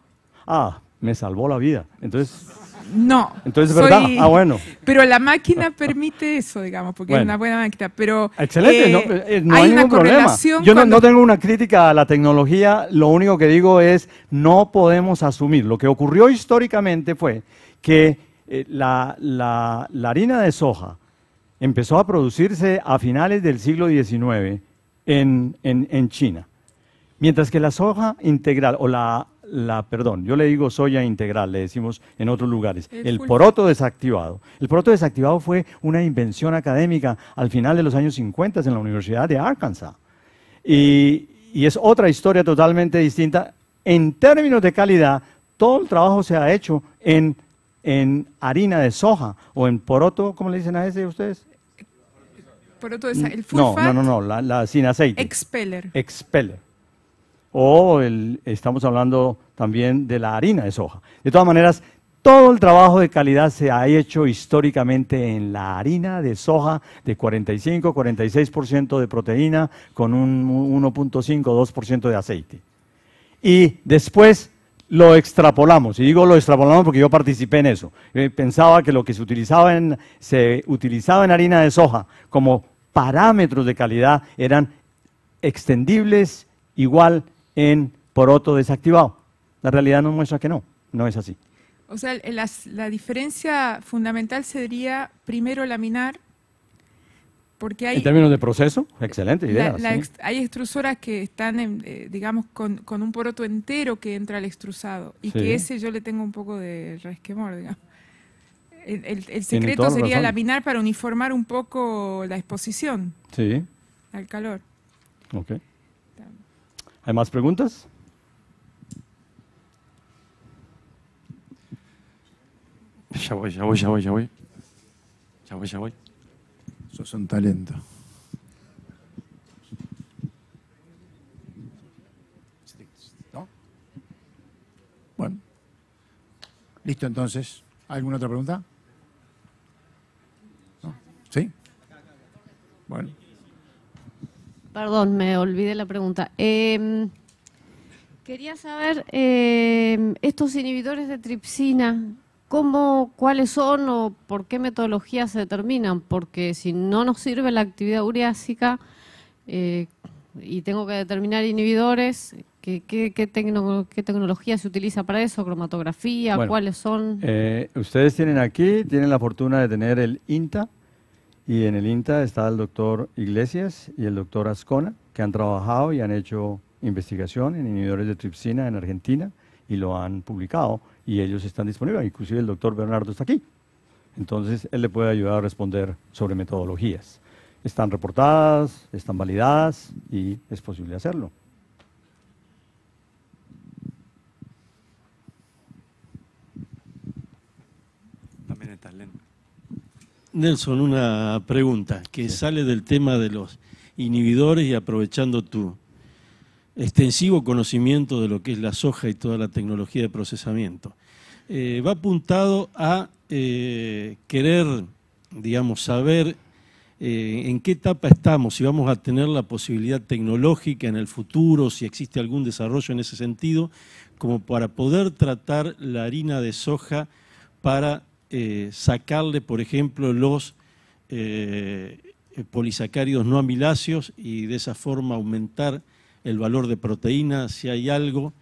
Ah, me salvó la vida. Entonces... No. Entonces, es ¿verdad? ah, bueno. Pero la máquina permite eso, digamos, porque es una buena máquina. Pero, Excelente, no, eh, eh, hay, ningún Problema. Yo no, tengo una crítica a la tecnología, lo único que digo es, no podemos asumir. Lo que ocurrió históricamente fue que eh, la, la harina de soja empezó a producirse a finales del siglo XIX en, China. Mientras que la soja integral, o la, perdón, yo le digo soya integral, le decimos en otros lugares, el, poroto desactivado. El poroto desactivado fue una invención académica al final de los años 50 en la Universidad de Arkansas. Y, es otra historia totalmente distinta. En términos de calidad, todo el trabajo se ha hecho en en harina de soja o en poroto, como le dicen a ese ustedes? no, no, no, la, sin aceite. Expeller. Expeller. O estamos hablando también de la harina de soja. De todas maneras, todo el trabajo de calidad se ha hecho históricamente en la harina de soja de 45-46% de proteína con un 1.5-2% de aceite. Y después lo extrapolamos, y digo lo extrapolamos porque yo participé en eso. Eh, pensaba que lo que se utilizaba en, se utilizaba en harina de soja como parámetros de calidad eran extendibles igual en poroto desactivado. La realidad nos muestra que no, no es así. O sea, la, diferencia fundamental sería primero laminar, porque hay... En términos de proceso, excelente idea. hay extrusoras que están, eh, digamos, con, un poroto entero que entra al extrusado y que ese yo le tengo un poco de resquemor, digamos el, secreto sería laminar para uniformar un poco la exposición. Al calor. ¿Hay más preguntas? Ya voy, ya voy, ya voy, ya voy. Ya voy, Sos un talento. Bueno. Listo entonces. ¿Alguna otra pregunta? ¿Sí? Bueno. Perdón, me olvidé la pregunta. Em, quería saber, em, estos inhibidores de tripsina, ¿cómo, ¿cuáles son o por qué metodología se determinan? Porque si no nos sirve la actividad uriásica eh, y tengo que determinar inhibidores, ¿Qué, tecnología se utiliza para eso? ¿Cromatografía? ¿Cuáles son? Eh, ustedes tienen aquí, tienen la fortuna de tener el INTA, y en el INTA está el doctor Iglesias y el doctor Ascona, que han trabajado y han hecho investigación en inhibidores de tripsina en Argentina y lo han publicado y ellos están disponibles. Inclusive el doctor Bernardo está aquí. Entonces, él le puede ayudar a responder sobre metodologías. Están reportadas, están validadas y es posible hacerlo. Nelson, una pregunta que sale del tema de los inhibidores y aprovechando tu extensivo conocimiento de lo que es la soja y toda la tecnología de procesamiento. Eh, va apuntado a eh, querer, digamos, saber eh, en qué etapa estamos, si vamos a tener la posibilidad tecnológica en el futuro, si existe algún desarrollo en ese sentido, como para poder tratar la harina de soja para eh, sacarle, por ejemplo, los eh, eh, polisacáridos no amiláceos y de esa forma aumentar el valor de proteína, si hay algo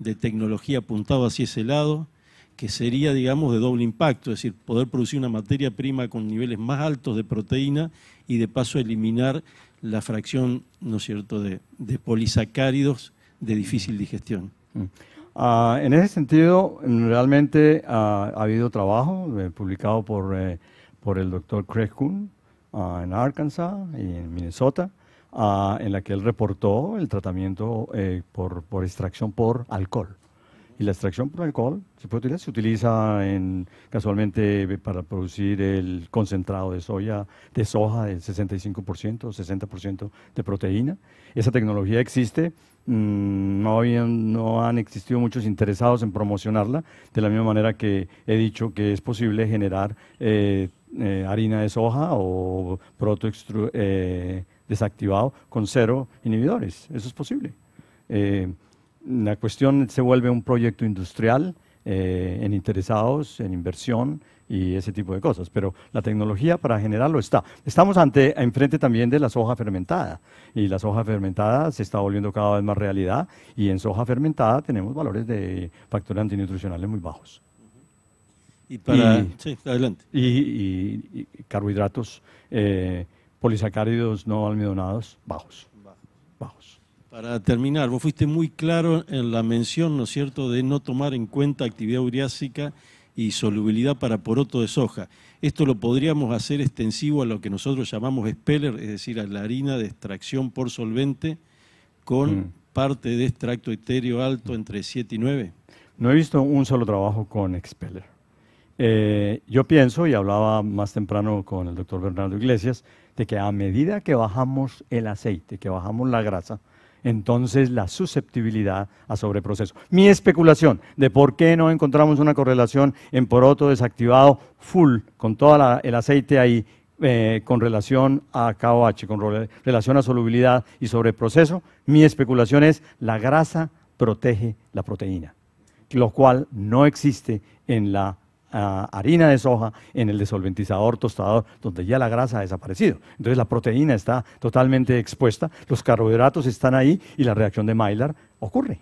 de tecnología apuntado hacia ese lado, que sería, digamos, de doble impacto, es decir, poder producir una materia prima con niveles más altos de proteína y de paso eliminar la fracción, ¿no es cierto?, de, polisacáridos de difícil digestión. Mm. Ah, en ese sentido, realmente ah, ha habido trabajo eh, publicado por, eh, por el doctor Craig Kuhn ah, en Arkansas y en Minnesota, en la que él reportó el tratamiento eh, por, por, extracción por alcohol. Y la extracción por alcohol se, se utiliza casualmente para producir el concentrado de soya, de soja del 65%, 60% de proteína. Esa tecnología existe Mm, no, habían, no han existido muchos interesados en promocionarla, de la misma manera que he dicho que es posible generar eh, eh, harina de soja o producto eh, desactivado con cero inhibidores. Eso es posible. la cuestión se vuelve un proyecto industrial en interesados, en inversión, y ese tipo de cosas. Pero la tecnología para generarlo está. Estamos ante, enfrente también de la soja fermentada y la soja fermentada se está volviendo cada vez más realidad y en soja fermentada tenemos valores de factores antinutricionales muy bajos. Y para... adelante. Y, carbohidratos, eh, polisacáridos no almidonados bajos. Bajos. Para terminar, vos fuiste muy claro en la mención, ¿no es cierto?, de no tomar en cuenta actividad uriásica y solubilidad para poroto de soja. Esto lo podríamos hacer extensivo a lo que nosotros llamamos expeller, es decir, a la harina de extracción por solvente con mm. parte de extracto etéreo alto entre 7 y 9. No he visto un solo trabajo con expeller. Eh, yo pienso, y hablaba más temprano con el doctor Bernardo Iglesias, de que a medida que bajamos el aceite, que bajamos la grasa, entonces la susceptibilidad a sobreproceso. Mi especulación de por qué no encontramos una correlación en poroto desactivado full con todo el aceite ahí eh, con relación a KOH, con relación a solubilidad y sobreproceso, mi especulación es la grasa protege la proteína, lo cual no existe en la harina de soja en el desolventizador tostador, donde ya la grasa ha desaparecido. Entonces la proteína está totalmente expuesta, los carbohidratos están ahí y la reacción de Maillard ocurre.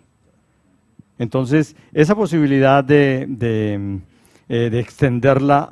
Entonces, esa posibilidad de, eh, extenderla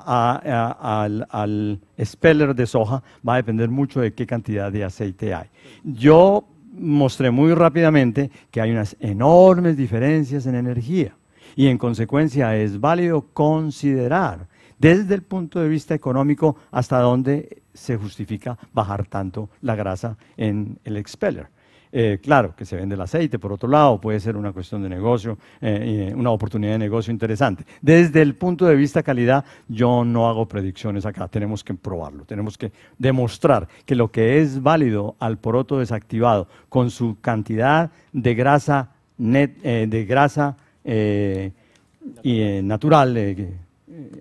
al, al speller de soja va a depender mucho de qué cantidad de aceite hay. Yo mostré muy rápidamente que hay unas enormes diferencias en energía y en consecuencia es válido considerar desde el punto de vista económico hasta dónde se justifica bajar tanto la grasa en el expeller. Eh, claro, que se vende el aceite, por otro lado, puede ser una cuestión de negocio, eh, eh, una oportunidad de negocio interesante. Desde el punto de vista calidad, yo no hago predicciones acá, tenemos que probarlo, tenemos que demostrar que lo que es válido al poroto desactivado con su cantidad de grasa, net, de grasa eh, y, eh, natural, eh,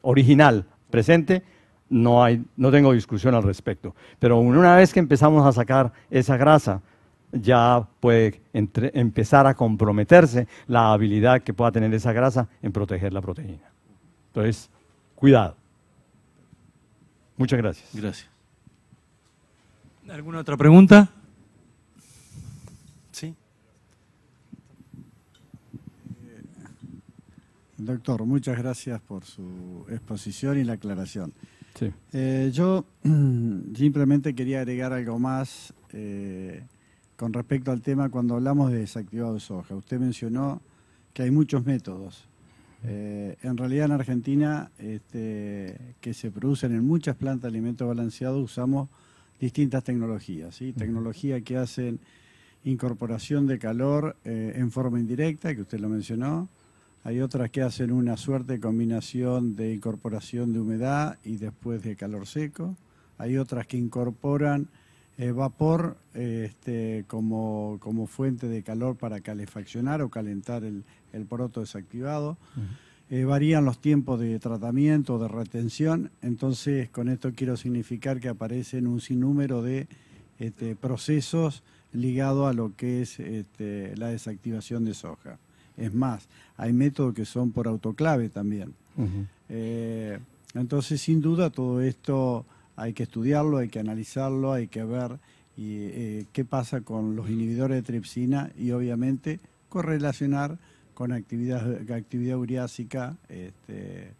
original, presente, no, hay, no tengo discusión al respecto. Pero una vez que empezamos a sacar esa grasa, ya puede empezar a comprometerse la habilidad que pueda tener esa grasa en proteger la proteína. Entonces, cuidado. Muchas gracias. Gracias. ¿Alguna otra pregunta? Doctor, muchas gracias por su exposición y la aclaración. Eh, yo simplemente quería agregar algo más eh, con respecto al tema cuando hablamos de desactivado de soja. Usted mencionó que hay muchos métodos. Eh, en realidad en Argentina, este, que se producen en muchas plantas de alimentos balanceados, usamos distintas tecnologías. ¿sí? Tecnología que hacen incorporación de calor en forma indirecta, que usted lo mencionó, hay otras que hacen una suerte de combinación de incorporación de humedad y después de calor seco. Hay otras que incorporan eh, vapor este, como, fuente de calor para calefaccionar o calentar el, el desactivado. Eh, varían los tiempos de tratamiento, de retención, entonces con esto quiero significar que aparecen un sinnúmero de este, procesos ligados a lo que es este, la desactivación de soja. Es más, hay métodos que son por autoclave también. Eh, entonces, sin duda, todo esto hay que estudiarlo, hay que analizarlo, hay que ver eh, qué pasa con los inhibidores de tripsina y obviamente correlacionar con actividad, actividad uriásica. Este,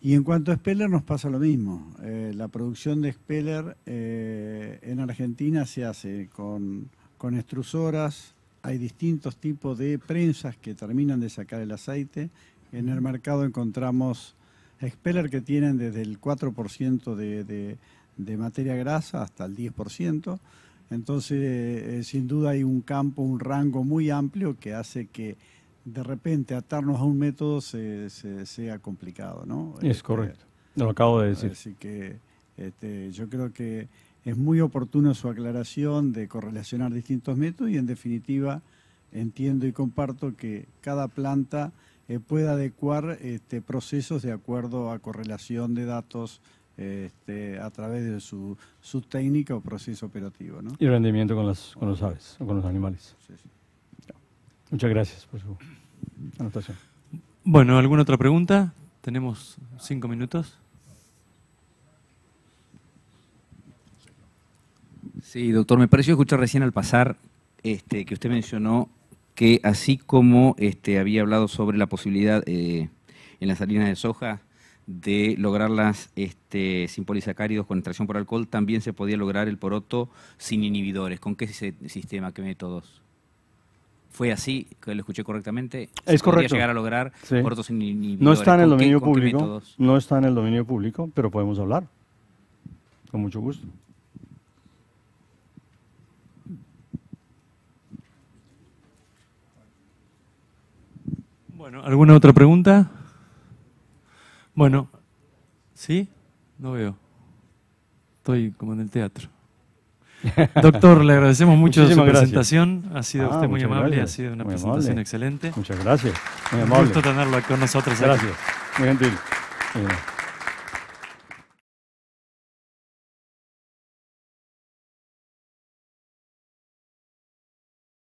y en cuanto a Speller nos pasa lo mismo. Eh, la producción de Speller en Argentina se hace con, con extrusoras, hay distintos tipos de prensas que terminan de sacar el aceite. En el mercado encontramos expeller que tienen desde el 4% de, materia grasa hasta el 10%. Entonces, eh, sin duda hay un campo, un rango muy amplio que hace que de repente atarnos a un método se, sea complicado, ¿no? Es este, correcto, lo acabo de decir. Así que este, yo creo que es muy oportuna su aclaración de correlacionar distintos métodos y en definitiva entiendo y comparto que cada planta eh, pueda adecuar este, procesos de acuerdo a correlación de datos este, a través de su, su, técnica o proceso operativo. ¿no? Y rendimiento con, las, con los aves o con los animales. Muchas gracias por su anotación. Bueno, ¿alguna otra pregunta? Tenemos cinco minutos. Sí, doctor, me pareció escuchar recién al pasar este, que usted mencionó que así como este, había hablado sobre la posibilidad eh, en las harinas de soja de lograrlas este, sin polisacáridos con extracción por alcohol, también se podía lograr el poroto sin inhibidores. ¿Con qué sistema, qué métodos? ¿Fue así? que ¿Lo escuché correctamente? es correcto. llegar a lograr sin inhibidores? No está en el dominio público, no está en el dominio público, pero podemos hablar. Con mucho gusto. Bueno, ¿alguna otra pregunta? Bueno, ¿sí? No veo. Estoy como en el teatro. Doctor, le agradecemos mucho su presentación. Ha sido ah, usted muy amable, ha sido una presentación excelente. Muchas gracias. Muy amable. Un gusto tenerlo con nosotros. Gracias, muy gentil. Eh,